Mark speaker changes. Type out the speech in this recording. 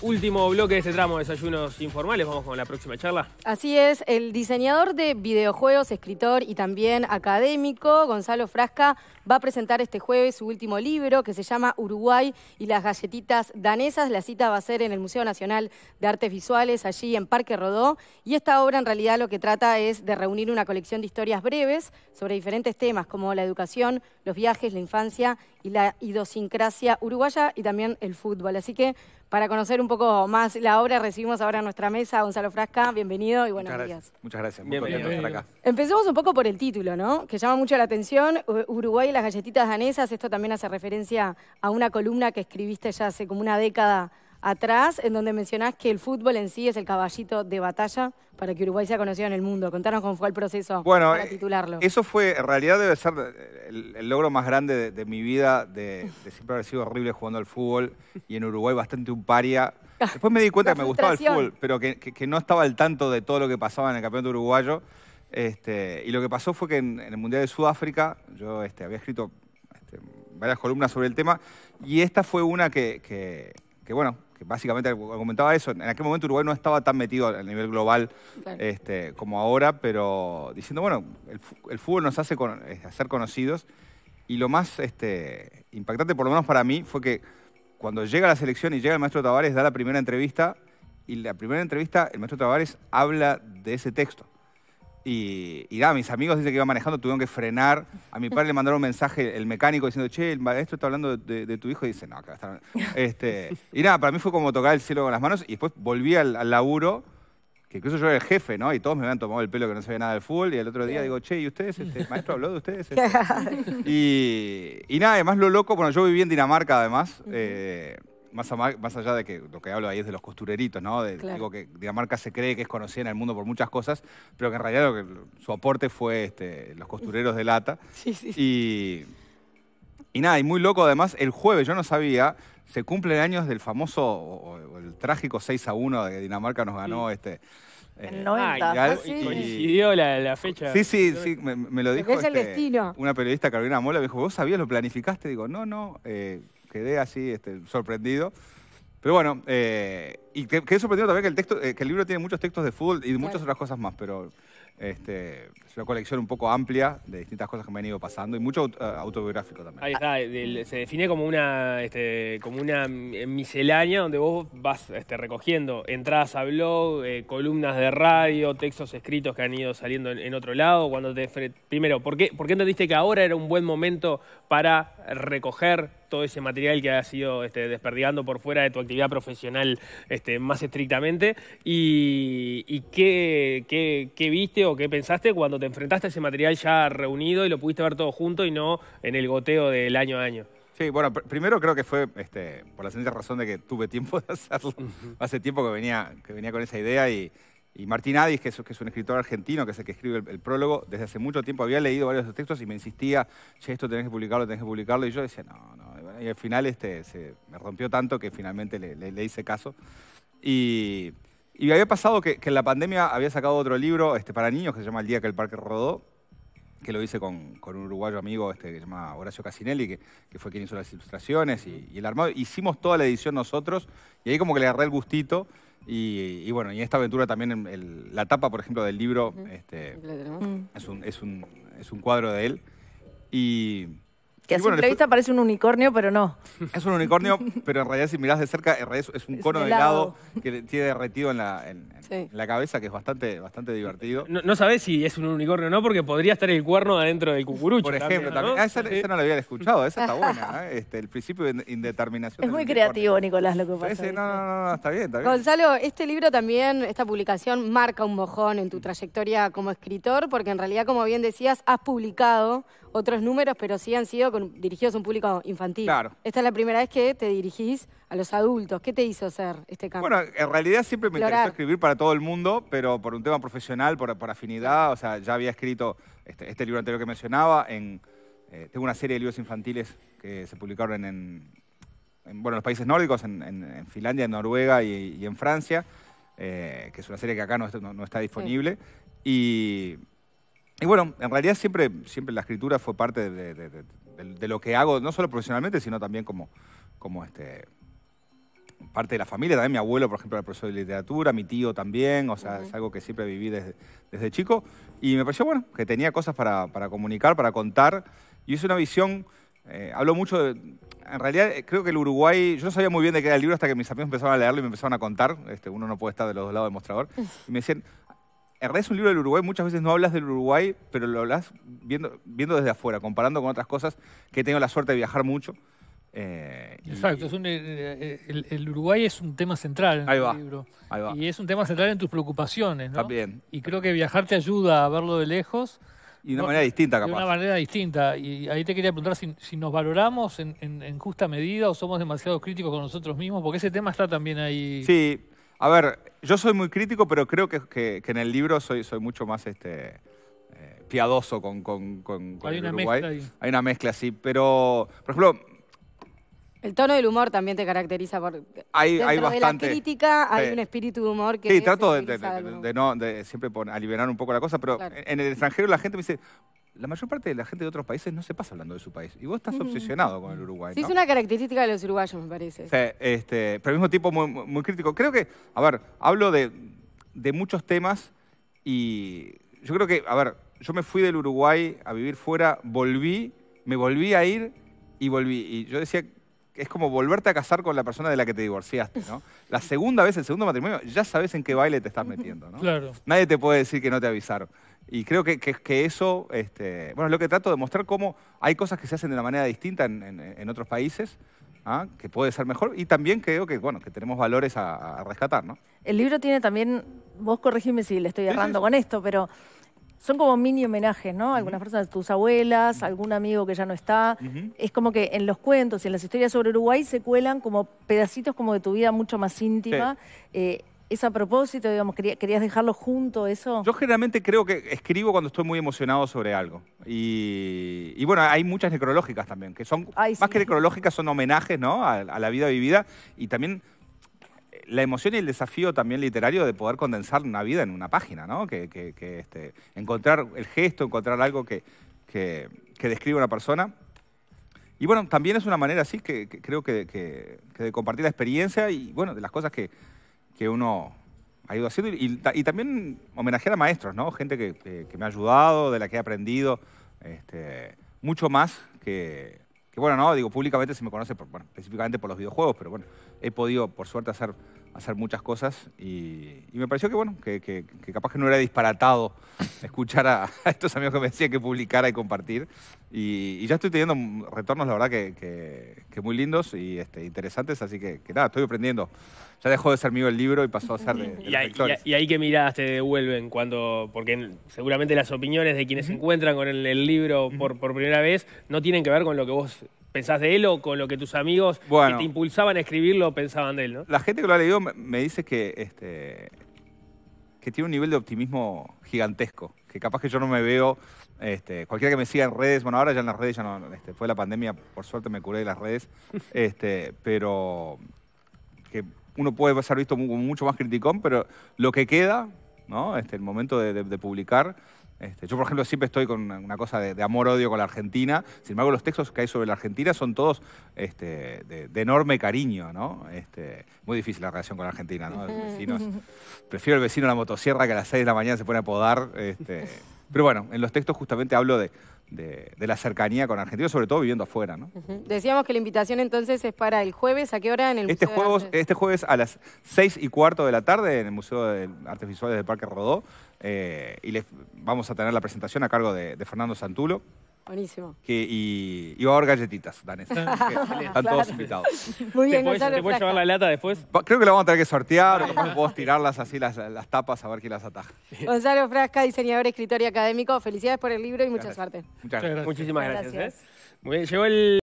Speaker 1: último bloque de este tramo de desayunos informales. Vamos con la próxima charla.
Speaker 2: Así es, el diseñador de videojuegos, escritor y también académico, Gonzalo Frasca, va a presentar este jueves su último libro que se llama Uruguay y las galletitas danesas. La cita va a ser en el Museo Nacional de Artes Visuales, allí en Parque Rodó. Y esta obra en realidad lo que trata es de reunir una colección de historias breves sobre diferentes temas como la educación, los viajes, la infancia y la idiosincrasia uruguaya y también el fútbol. Así que para conocer un poco más la obra, recibimos ahora a nuestra mesa a Gonzalo Frasca. Bienvenido y buenos días.
Speaker 3: Muchas gracias. Muy Estar acá.
Speaker 2: Empecemos un poco por el título, ¿no? Que llama mucho la atención. Uruguay y las galletitas danesas. Esto también hace referencia a una columna que escribiste ya hace como una década atrás, en donde mencionás que el fútbol en sí es el caballito de batalla para que Uruguay sea conocido en el mundo. Contanos cómo fue el proceso para eh, titularlo.
Speaker 3: Eso fue, en realidad debe ser el, logro más grande de, mi vida, de, siempre haber sido horrible jugando al fútbol y en Uruguay bastante un paria. Después me di cuenta que me gustaba el fútbol, pero que, no estaba al tanto de todo lo que pasaba en el campeonato uruguayo. Este, y lo que pasó fue que en, el Mundial de Sudáfrica, yo este, había escrito este, varias columnas sobre el tema, y esta fue una que bueno, básicamente comentaba eso. En aquel momento Uruguay no estaba tan metido a nivel global este, como ahora, pero diciendo, bueno, el, fútbol nos hace con, eh, hacer conocidos. Y lo más este, impactante, por lo menos para mí, fue que cuando llega la selección y llega el maestro Tavares, da la primera entrevista, y la primera entrevista el maestro Tavares habla de ese texto. Y, nada, mis amigos dicen que iba manejando, tuvieron que frenar. A mi padre le mandaron un mensaje, el mecánico, diciendo, che, el maestro está hablando de, tu hijo. Y dice, no, acá está. Este, y nada, para mí fue como tocar el cielo con las manos. Y después volví al, laburo, que incluso yo era el jefe, ¿no? Y todos me habían tomado el pelo que no sabía nada del fútbol. Y el otro día digo, che, ¿y ustedes? ¿El este, maestro habló de ustedes? Este?". Y, nada, además lo loco, bueno, yo viví en Dinamarca, además más, más allá de que lo que hablo ahí es de los costureritos, ¿no? Digo que Dinamarca se cree que es conocida en el mundo por muchas cosas, pero que en realidad que, su aporte fue este, los costureros de lata. Sí, sí, sí. Y, nada, y muy loco además, el jueves, yo no sabía, se cumplen años del famoso, o, el trágico 6 a 1 de Dinamarca nos ganó este... Eh,
Speaker 2: el 90. Ah, coincidió
Speaker 1: la,
Speaker 3: fecha. Sí, sí, sí, me, lo dijo. Este, una periodista, Carolina Mola, me dijo, ¿vos sabías, lo planificaste? Digo, no, no. Eh, quedé así este, sorprendido. Pero bueno, eh, y quedé sorprendido también que el, texto, eh, que el libro tiene muchos textos de fútbol y muchas otras cosas más, pero este, es una colección un poco amplia de distintas cosas que me han ido pasando y mucho eh, autobiográfico también.
Speaker 1: Ahí está, se define como una, este, como una miscelánea donde vos vas recogiendo entradas a blog, columnas de radio, textos escritos que han ido saliendo en, otro lado. Cuando te, primero, ¿por qué, ¿por qué entendiste que ahora era un buen momento para recoger todo ese material que has ido este, desperdigando por fuera de tu actividad profesional este, más estrictamente. ¿Y, qué, viste o qué pensaste cuando te enfrentaste a ese material ya reunido y lo pudiste ver todo junto y no en el
Speaker 3: goteo del año a año? Sí, bueno, primero creo que fue este, por la sencilla razón de que tuve tiempo de hacerlo. Hace tiempo que venía, que venía con esa idea y, Martín Adis, que es, un escritor argentino, que es el que escribe el, prólogo, desde hace mucho tiempo había leído varios de textos y me insistía, che, esto tenés que publicarlo, tenés que publicarlo, y yo decía, no, no, y al final este, se, me rompió tanto que finalmente le, hice caso. Y, y había pasado que, en la pandemia había sacado otro libro este, para niños que se llama El día que el parque rodó, que lo hice con, un uruguayo amigo este, que se llama Horacio Casinelli, que, fue quien hizo las ilustraciones y, el armado. Hicimos toda la edición nosotros y ahí como que le agarré el gustito. Y, bueno, y esta aventura también, la tapa, por ejemplo, del libro, este, es, un, es un cuadro de él. Y, que a bueno, simple vista
Speaker 2: parece un unicornio, pero no.
Speaker 3: Es un unicornio, pero en realidad si mirás de cerca, es un cono de helado, que tiene derretido en la, la cabeza, que es bastante, bastante divertido.
Speaker 1: No, sabes si es un unicornio o no, porque podría estar el cuerno adentro del cucurucho. Por ejemplo, también. Ah, esa, no la había
Speaker 3: escuchado, esa está buena. ¿eh? Este, el principio de indeterminación. Es muy
Speaker 2: creativo, Nicolás, lo que pasa.
Speaker 3: no, no, no, está bien, Gonzalo,
Speaker 2: este libro también, esta publicación, marca un mojón en tu trayectoria como escritor, porque en realidad, como bien decías, has publicado otros números, pero sí han sido dirigidos a un público infantil. Claro. Esta es la primera vez que te dirigís a los adultos. ¿Qué te hizo hacer este cambio? Bueno,
Speaker 3: en realidad siempre me interesó escribir para todos todo el mundo, pero por un tema profesional, por, afinidad, o sea, ya había escrito este, este libro anterior que mencionaba, eh, tengo una serie de libros infantiles que se publicaron en, bueno, los países nórdicos, en, Finlandia, en Noruega y, en Francia, eh, que es una serie que acá no, está disponible. Y, bueno, en realidad siempre, siempre la escritura fue parte de, lo que hago, no solo profesionalmente, sino también como, como este, parte de la familia también, mi abuelo, por ejemplo, era profesor de literatura, mi tío también, o sea, es algo que siempre viví desde, chico. Y me pareció, bueno, que tenía cosas para, comunicar, para contar. Y es una visión, eh, hablo mucho de, en realidad eh, creo que el Uruguay, yo no sabía muy bien de qué era el libro hasta que mis amigos empezaron a leerlo y me empezaron a contar, este, uno no puede estar de los dos lados del mostrador, y me decían, en realidad es un libro del Uruguay, muchas veces no hablas del Uruguay, pero lo hablas viendo, viendo desde afuera, comparando con otras cosas, que he tenido la suerte de viajar mucho, eh, Exacto,
Speaker 1: eh, eh, el, Uruguay es un tema central en el libro. Y es un tema central en tus preocupaciones, ¿no? También. Y creo que viajar te ayuda a verlo de lejos.
Speaker 3: Y de una manera distinta, capaz. De una
Speaker 1: manera distinta. Y ahí te quería preguntar si, nos valoramos en, justa medida o somos demasiado críticos con nosotros mismos, porque ese tema está también
Speaker 3: ahí. Sí, a ver, yo soy muy crítico, pero creo que, en el libro soy, mucho más este, piadoso con, Hay el una Uruguay. Mezcla Hay una mezcla, sí. Pero, por ejemplo,
Speaker 2: el tono del humor también te caracteriza porque hay, bastante, de la crítica hay un espíritu de humor que Sí, trato de,
Speaker 3: no siempre por aliviar un poco la cosa, pero en, el extranjero la gente me dice, la mayor parte de la gente de otros países no se pasa hablando de su país. Y vos estás mm. obsesionado con el Uruguay. Sí, es una
Speaker 2: característica de los uruguayos, me parece. Sí,
Speaker 3: este, pero al mismo tipo muy, crítico. Creo que, a ver, hablo de, muchos temas y yo creo que, a ver, yo me fui del Uruguay a vivir fuera, volví, me volví a ir y volví. Y yo decía, es como volverte a casar con la persona de la que te divorciaste, ¿no? La segunda vez, el segundo matrimonio, ya sabes en qué baile te estás metiendo, ¿no? Claro. Nadie te puede decir que no te avisaron. Y creo que, eso, este, bueno, es lo que trato de mostrar cómo hay cosas que se hacen de una manera distinta en, otros países, ¿ah? que puede ser mejor, y también creo que, bueno, que tenemos valores a, rescatar, ¿no?
Speaker 2: El libro tiene también, vos corregime si le estoy errando con esto, pero son como mini homenajes, ¿no? Algunas personas de tus abuelas, algún amigo que ya no está. Es como que en los cuentos y en las historias sobre Uruguay se cuelan como pedacitos como de tu vida mucho más íntima. Eh, ¿Es a propósito, digamos, querías dejarlo junto eso? Yo
Speaker 3: generalmente creo que escribo cuando estoy muy emocionado sobre algo. Y, bueno, hay muchas necrológicas también, que son, más que necrológicas, son homenajes, ¿no? a la vida vivida y también la emoción y el desafío también literario de poder condensar una vida en una página, ¿no? Que, este, encontrar el gesto, encontrar algo que, que, que una persona. Y bueno, también es una manera así que, creo que, de compartir la experiencia y bueno, de las cosas que, uno ha ido haciendo y, también homenajear a maestros, ¿no? Gente que, me ha ayudado, de la que he aprendido, este, mucho más que, que bueno, no, digo, públicamente se me conoce bueno, específicamente por los videojuegos, pero bueno, he podido, por suerte, hacer hacer muchas cosas y, me pareció que bueno, que, capaz que no era disparatado escuchar a, estos amigos que me decían que publicara y compartir. Y, ya estoy teniendo retornos, la verdad, que, muy lindos y este, interesantes, así que, nada, estoy aprendiendo. Ya dejó de ser mío el libro y pasó a ser de, de
Speaker 1: y, ahí, y, que miradas te devuelven cuando, porque seguramente las opiniones de quienes se encuentran con el, libro por, por primera vez no tienen que ver con lo que vos pensás de él o con lo que tus amigos que te impulsaban a escribirlo pensaban de él,
Speaker 3: La gente que lo ha leído me dice este, que, tiene un nivel de optimismo gigantesco, que capaz que yo no me veo, este, cualquiera que me siga en redes, bueno, ahora ya en las redes, ya no, este, fue la pandemia, por suerte me curé de las redes, este, pero que uno puede ser visto mucho más criticón, pero lo que queda, ¿no? Este, el momento de publicar este, yo, por ejemplo, siempre estoy con una, cosa de, amor-odio con la Argentina. Sin embargo, los textos que hay sobre la Argentina son todos este, de, enorme cariño, ¿no? Este, muy difícil la relación con la Argentina, ¿no? prefiero el vecino a la motosierra que a las 6 de la mañana se pone a podar. pero bueno, en los textos justamente hablo de de, la cercanía con Argentina, sobre todo viviendo afuera. ¿no?
Speaker 2: Decíamos que la invitación entonces es para el jueves, ¿a qué hora en el este Museo jueves,
Speaker 3: Este jueves a las 6 y cuarto de la tarde en el Museo de Artes Visuales del Parque Rodó eh, y les, vamos a tener la presentación a cargo de Fernando Santulo, Buenísimo. y, y va a haber galletitas, Danes Están todos invitados.
Speaker 2: Muy bien, ¿Te puedes te llevar la
Speaker 3: lata después? Creo que la vamos a tener que sortear, o tirarlas así, las, las tapas, a ver quién las ataja.
Speaker 2: Gonzalo Frasca, diseñador, escritor y académico. Felicidades por el libro y mucha suerte. Muchas gracias. Muchísimas gracias. ¿eh? Muy bien, llegó el...